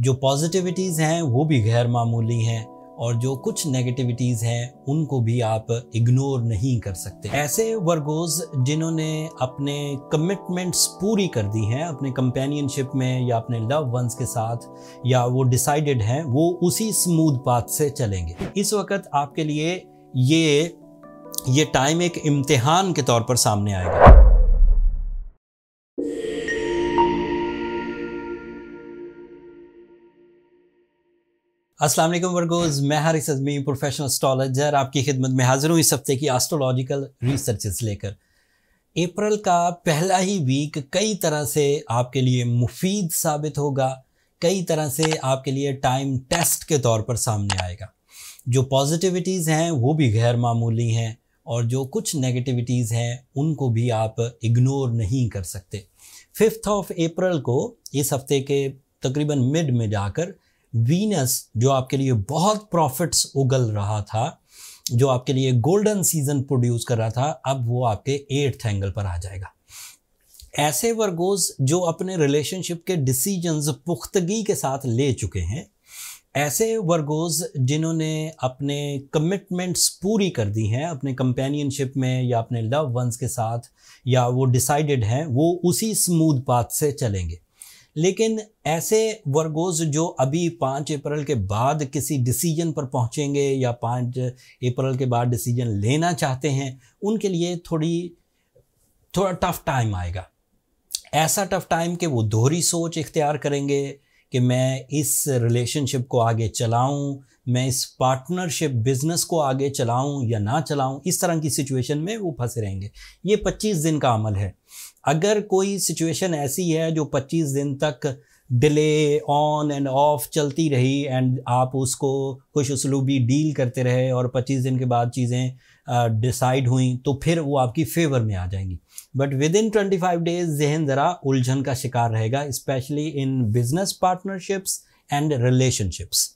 जो पॉजिटिविटीज़ हैं वो भी गैर मामूली हैं और जो कुछ नेगेटिविटीज़ हैं उनको भी आप इग्नोर नहीं कर सकते ऐसे वर्गोज़ जिन्होंने अपने कमिटमेंट्स पूरी कर दी हैं अपने कंपेनियनशिप में या अपने लव वंस के साथ या वो डिसाइडेड हैं वो उसी स्मूथ पाथ से चलेंगे इस वक्त आपके लिए ये ये टाइम एक इम्तिहान के तौर पर सामने आएगा असलम वर्गोज मैं हारिस अजमी प्रोफेशनल एस्ट्रोलॉजर आपकी खिदमत में हाजिर हूँ इस हफ्ते की एस्ट्रोलॉजिकल रिसर्चेस लेकर अप्रैल का पहला ही वीक कई तरह से आपके लिए मुफीद साबित होगा कई तरह से आपके लिए टाइम टेस्ट के तौर पर सामने आएगा जो पॉजिटिविटीज़ हैं वो भी गैर मामूली हैं और जो कुछ नेगेटिविटीज़ हैं उनको भी आप इग्नोर नहीं कर सकते फिफ्थ ऑफ अप्रैल को इस हफ्ते के तकरीबन मिड में जाकर वीनस जो आपके लिए बहुत प्रॉफिट्स उगल रहा था जो आपके लिए गोल्डन सीजन प्रोड्यूस कर रहा था अब वो आपके एट्थ एंगल पर आ जाएगा ऐसे वर्गोज जो अपने रिलेशनशिप के डिसीजंस पुख्तगी के साथ ले चुके हैं ऐसे वर्गोज जिन्होंने अपने कमिटमेंट्स पूरी कर दी हैं अपने कंपेनियनशिप में या अपने लव वंस के साथ या वो डिसाइडेड हैं वो उसी स्मूथ पाथ से चलेंगे लेकिन ऐसे वर्गोज जो अभी पाँच अप्रैल के बाद किसी डिसीजन पर पहुँचेंगे या पाँच अप्रैल के बाद डिसीजन लेना चाहते हैं उनके लिए थोड़ी थोड़ा टफ टाइम आएगा ऐसा टफ टाइम कि वो दोहरी सोच इख्तियार करेंगे कि मैं इस रिलेशनशिप को आगे चलाऊं मैं इस पार्टनरशिप बिज़नेस को आगे चलाऊं या ना चलाऊं इस तरह की सिचुएशन में वो फंसे रहेंगे ये 25 दिन का अमल है अगर कोई सिचुएशन ऐसी है जो 25 दिन तक डिले ऑन एंड ऑफ चलती रही एंड आप उसको खुश उसलूबी डील करते रहे और 25 दिन के बाद चीज़ें डिसाइड हुई तो फिर वो आपकी फेवर में आ जाएंगी but within twenty five days जहन ज़रा उलझन का शिकार रहेगा specially in business partnerships and relationships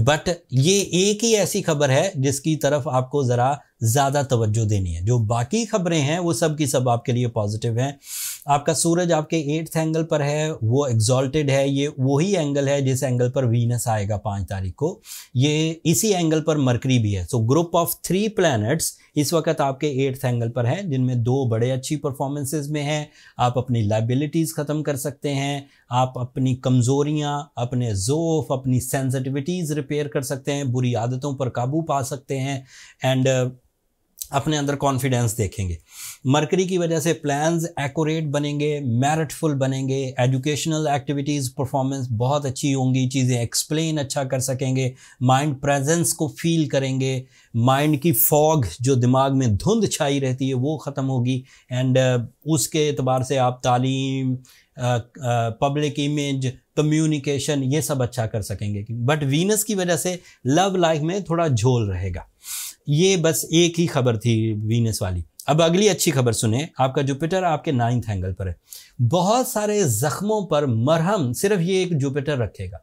but ये एक ही ऐसी खबर है जिसकी तरफ आपको ज़रा ज़्यादा तवज्जो देनी है जो बाकी खबरें हैं वो सब की सब आपके लिए पॉजिटिव हैं आपका सूरज आपके एट्थ एंगल पर है वो एग्जॉल्टेड है ये वही एंगल है जिस एंगल पर वीनस आएगा पाँच तारीख को ये इसी एंगल पर मरकरी भी है so group of three planets इस वक्त आपके एट्थ एंगल पर हैं जिनमें दो बड़े अच्छी परफॉर्मेंसेज में हैं आप अपनी लाइबिलिटीज़ ख़त्म कर सकते हैं आप अपनी कमज़ोरियाँ अपने जोफ अपनी सेंसिटिविटीज़ रिपेयर कर सकते हैं बुरी आदतों पर काबू पा सकते हैं एंड अपने अंदर कॉन्फिडेंस देखेंगे मरकरी की वजह से प्लान्स एक्यूरेट बनेंगे मेरिटफुल बनेंगे एजुकेशनल एक्टिविटीज़ परफॉर्मेंस बहुत अच्छी होंगी चीज़ें एक्सप्लेन अच्छा कर सकेंगे माइंड प्रेजेंस को फील करेंगे माइंड की फॉग जो दिमाग में धुंध छाई रहती है वो ख़त्म होगी एंड uh, उसके अतबार से आप तालीम पब्लिक इमेज कम्युनिकेशन ये सब अच्छा कर सकेंगे बट वीनस की वजह से लव लाइफ में थोड़ा झोल रहेगा ये बस एक ही खबर थी वीनस वाली अब अगली अच्छी खबर सुने आपका जुपिटर आपके नाइन्थ एंगल पर है बहुत सारे जख्मों पर मरहम सिर्फ ये एक जुपिटर रखेगा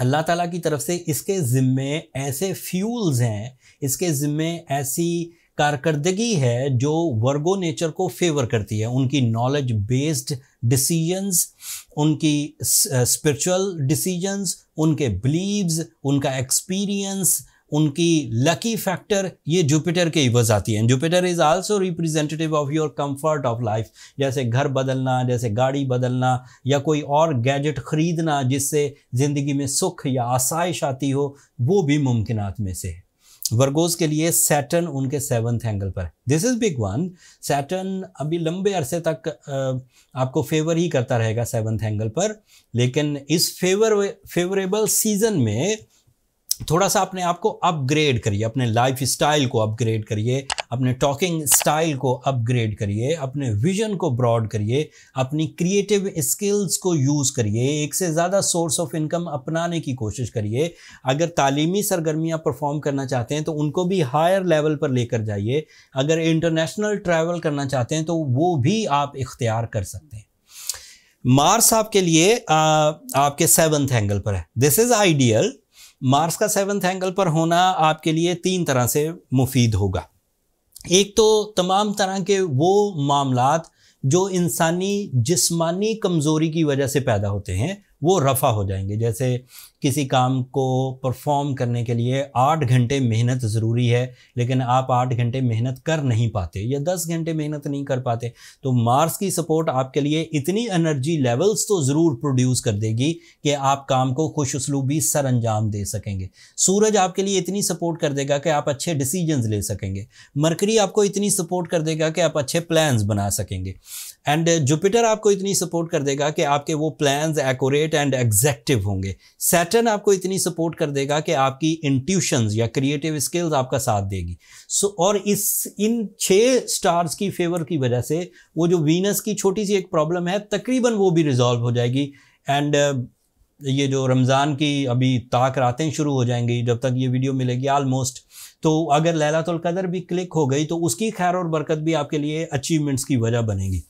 अल्लाह ताला की तरफ से इसके ज़िम्मे ऐसे फ्यूल्स हैं इसके ज़िम्मे ऐसी कारकर्दगी है जो वर्गो नेचर को फेवर करती है उनकी नॉलेज बेस्ड डिसीजंस उनकी स्पिरिचुअल डिसीजंस uh, उनके बिलीव्स उनका एक्सपीरियंस उनकी लकी फैक्टर ये जुपिटर के इवज आती है Jupiter is also representative of your comfort of life जैसे घर बदलना जैसे गाड़ी बदलना या कोई और गैजेट ख़रीदना जिससे ज़िंदगी में सुख या आसाइश आती हो वो भी मुमकिन में से है वर्गोज के लिए सैटर्न उनके सेवन्थ एंगल पर this is big one Saturn अभी लंबे अरसे तक आपको फेवर ही करता रहेगा सेवन्थ एंगल पर लेकिन इस फेवर फेवरेबल सीजन में थोड़ा सा अपने आप को अपग्रेड करिए अपने लाइफ स्टाइल को अपग्रेड करिए अपने टॉकिंग स्टाइल को अपग्रेड करिए अपने विजन को ब्रॉड करिए अपनी क्रिएटिव स्किल्स को यूज़ करिए एक से ज़्यादा सोर्स ऑफ इनकम अपनाने की कोशिश करिए अगर तालीमी सरगर्मियाँ परफॉर्म करना चाहते हैं तो उनको भी हायर लेवल पर लेकर जाइए अगर इंटरनेशनल ट्रैवल करना चाहते हैं तो वो भी आप इख्तियार कर सकते हैं मार्स आपके लिए आ, आपके सेवन्थ एंगल पर है दिस इज़ आइडियल मार्स का सेवन्थ एंगल पर होना आपके लिए तीन तरह से मुफीद होगा एक तो तमाम तरह के वो मामला जो इंसानी जिस्मानी कमज़ोरी की वजह से पैदा होते हैं वो रफ़ा हो जाएंगे जैसे किसी काम को परफॉर्म करने के लिए आठ घंटे मेहनत ज़रूरी है लेकिन आप आठ घंटे मेहनत कर नहीं पाते या दस घंटे मेहनत नहीं कर पाते तो मार्स की सपोर्ट आपके लिए इतनी एनर्जी लेवल्स तो ज़रूर प्रोड्यूस कर देगी कि आप काम को खुश उसलूबी सर अंजाम दे सकेंगे सूरज आपके लिए इतनी सपोर्ट कर देगा कि आप अच्छे डिसीजन ले सकेंगे मरकरी आपको इतनी सपोर्ट कर देगा कि आप अच्छे प्लान्स बना सकेंगे एंड जुपिटर आपको इतनी सपोर्ट कर देगा कि आपके वो प्लान एकोरेट एंड एग्जैक्टिव होंगे सेट पैटर्न आपको इतनी सपोर्ट कर देगा कि आपकी इंट्यूशंस या क्रिएटिव स्किल्स आपका साथ देगी सो so, और इस इन छह स्टार्स की फेवर की वजह से वो जो वीनस की छोटी सी एक प्रॉब्लम है तकरीबन वो भी रिजॉल्व हो जाएगी एंड uh, ये जो रमज़ान की अभी ताक रातें शुरू हो जाएंगी जब तक ये वीडियो मिलेगी आलमोस्ट तो अगर लैलातुल कदर भी क्लिक हो गई तो उसकी खैर और बरकत भी आपके लिए अचीवमेंट्स की वजह बनेगी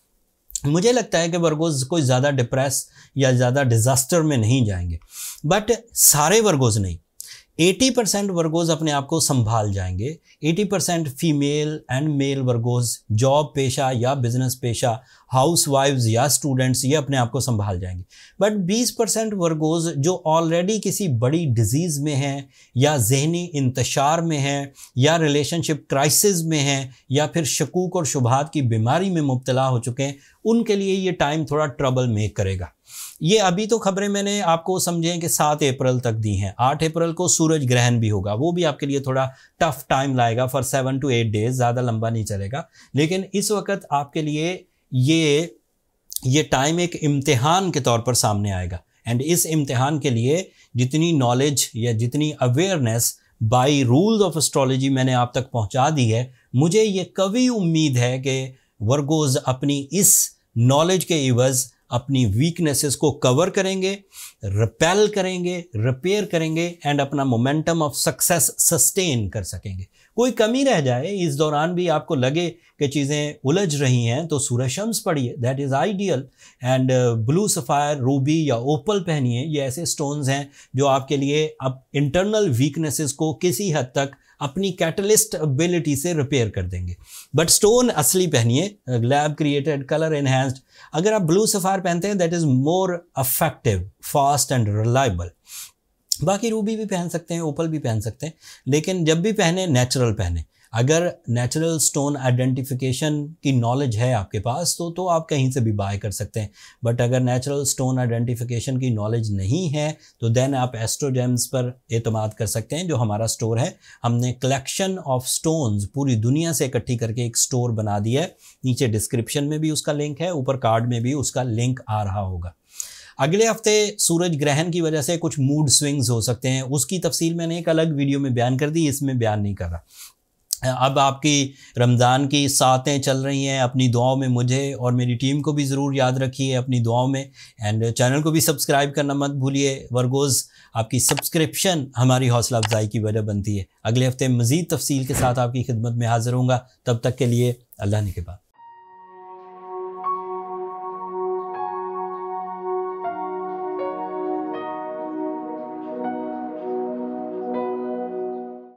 मुझे लगता है कि वर्गोज कोई ज़्यादा डिप्रेस या ज़्यादा डिज़ास्टर में नहीं जाएंगे बट सारे वर्गोज नहीं 80 परसेंट वर्गोज अपने आप को संभाल जाएंगे 80 percent female and male Virgos job पेशा या बिजनेस पेशा हाउस वाइफ्स या स्टूडेंट्स ये अपने आप को संभाल जाएंगे बट 20 परसेंट वर्गोज जो ऑलरेडी किसी बड़ी डिजीज़ में हैं या जहनी इंतशार में हैं या रिलेशनशिप क्राइसिस में हैं या फिर शकूक और शुभात की बीमारी में मुबतला हो चुके हैं उनके लिए ये टाइम थोड़ा ट्रबल मेक करेगा ये अभी तो खबरें मैंने आपको समझें कि सात अप्रैल तक दी हैं आठ अप्रैल को सूरज ग्रहण भी होगा वो भी आपके लिए थोड़ा टफ टाइम लाएगा for seven to eight days ज़्यादा लंबा नहीं चलेगा लेकिन इस वक्त आपके लिए ये ये टाइम एक इम्तिहान के तौर पर सामने आएगा एंड इस इम्तिहान के लिए जितनी नॉलेज या जितनी awareness by rules of astrology मैंने आप तक पहुंचा दी है मुझे ये कभी उम्मीद है कि वर्गोज अपनी इस नॉलेज के इवज़ अपनी वीकनेसेस को कवर करेंगे रिपेल करेंगे रिपेयर करेंगे एंड अपना मोमेंटम ऑफ सक्सेस सस्टेन कर सकेंगे कोई कमी रह जाए इस दौरान भी आपको लगे कि चीज़ें उलझ रही हैं तो सूर्य शम्स पढ़िए that is ideal and blue sapphire ruby या ओपल पहनिए ये ऐसे स्टोन्स हैं जो आपके लिए अब इंटरनल वीकनेसेस को किसी हद तक अपनी कैटलिस्ट एबिलिटी से रिपेयर कर देंगे बट स्टोन असली पहनिए लैब क्रिएटेड कलर एनहेंस्ड अगर आप ब्लू सफ़ार पहनते हैं that is more effective fast and reliable बाकी रूबी भी पहन सकते हैं ओपल भी पहन सकते हैं लेकिन जब भी पहने नेचुरल पहने अगर नेचुरल स्टोन आइडेंटिफिकेशन की नॉलेज है आपके पास तो तो आप कहीं से भी बाय कर सकते हैं बट अगर नेचुरल स्टोन आइडेंटिफिकेशन की नॉलेज नहीं है तो देन आप एस्ट्रोजेम्स पर अतमाद कर सकते हैं जो हमारा स्टोर है हमने कलेक्शन ऑफ स्टोन्स पूरी दुनिया से इकट्ठी करके एक स्टोर बना दिया है नीचे डिस्क्रिप्शन में भी उसका लिंक है ऊपर कार्ड में भी उसका लिंक आ रहा होगा अगले हफ्ते सूरज ग्रहण की वजह से कुछ मूड स्विंग्स हो सकते हैं उसकी तफसील मैंने एक अलग वीडियो में बयान कर दी इसमें बयान नहीं कर रहा अब आपकी रमज़ान की सातें चल रही हैं अपनी दुआओं में मुझे और मेरी टीम को भी ज़रूर याद रखिए अपनी दुआओं में एंड चैनल को भी सब्सक्राइब करना मत भूलिए वर्गोज़ आपकी सब्सक्रिप्शन हमारी हौसला अफजाई की वजह बनती है अगले हफ्ते मज़ीद तफसील के साथ आपकी खिदमत में हाज़िर होंगे तब तक के लिए अल्लाह ने के बाद